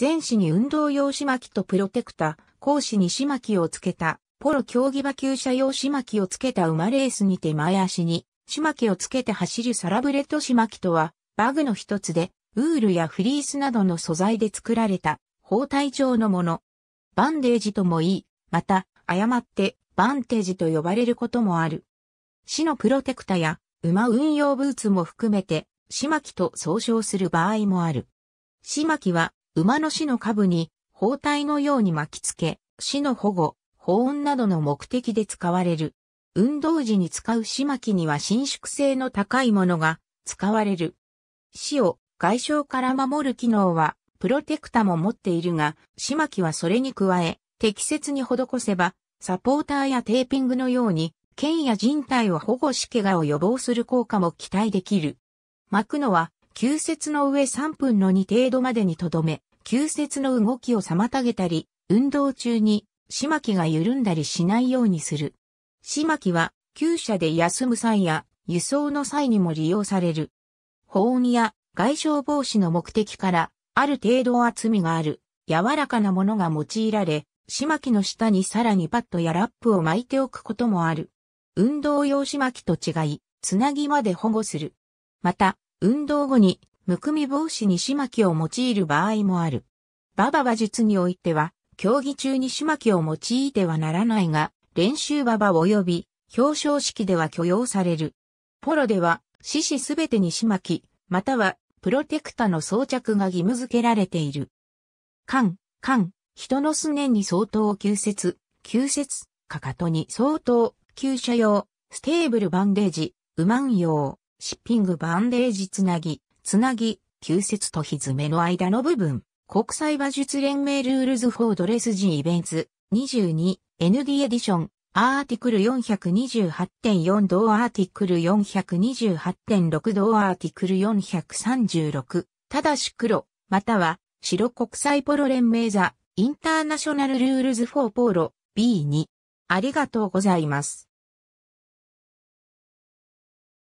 前肢に運動用紙巻きとプロテクタ、後肢に紙巻きをつけた、ポロ競技馬級車用紙巻きをつけた馬レースにて前足に、紙巻きをつけて走るサラブレッド紙巻きとは、バグの一つで、ウールやフリースなどの素材で作られた、包帯状のもの。バンデージともいい、また、誤って、バンテージと呼ばれることもある。市のプロテクタや、馬運用ブーツも含めて、市巻と総称する場合もある。市巻は、馬の死の下部に包帯のように巻きつけ、死の保護、保温などの目的で使われる。運動時に使う死巻きには伸縮性の高いものが使われる。死を外傷から守る機能はプロテクタも持っているが、死巻きはそれに加え、適切に施せば、サポーターやテーピングのように、剣や人体を保護し怪我を予防する効果も期待できる。巻くのは急節の上3分の2程度までにとどめ、急節の動きを妨げたり、運動中に、しまきが緩んだりしないようにする。しまきは、厩舎で休む際や、輸送の際にも利用される。保温や外傷防止の目的から、ある程度厚みがある、柔らかなものが用いられ、しまきの下にさらにパッドやラップを巻いておくこともある。運動用しまきと違い、つなぎまで保護する。また、運動後に、むくみ防止にしまきを用いる場合もある。馬場馬術においては、競技中にしまきを用いてはならないが、練習馬場及び表彰式では許容される。ポロでは、獅子すべてにしまき、またはプロテクタの装着が義務付けられている。缶、缶、人のすねに相当急接、急接、かかとに相当、急車用、ステーブルバンデージ、うまん用。シッピングバンデージつなぎ、つなぎ、急接とひずめの間の部分、国際馬術連盟ルールズフォードレスジイベンツ、22、ND エディション、アーティクル428.4同アーティクル428.6同アーティクル436、ただし黒、または、白国際ポロ連盟座、インターナショナルルールズフォーポーロ、B2。ありがとうございます。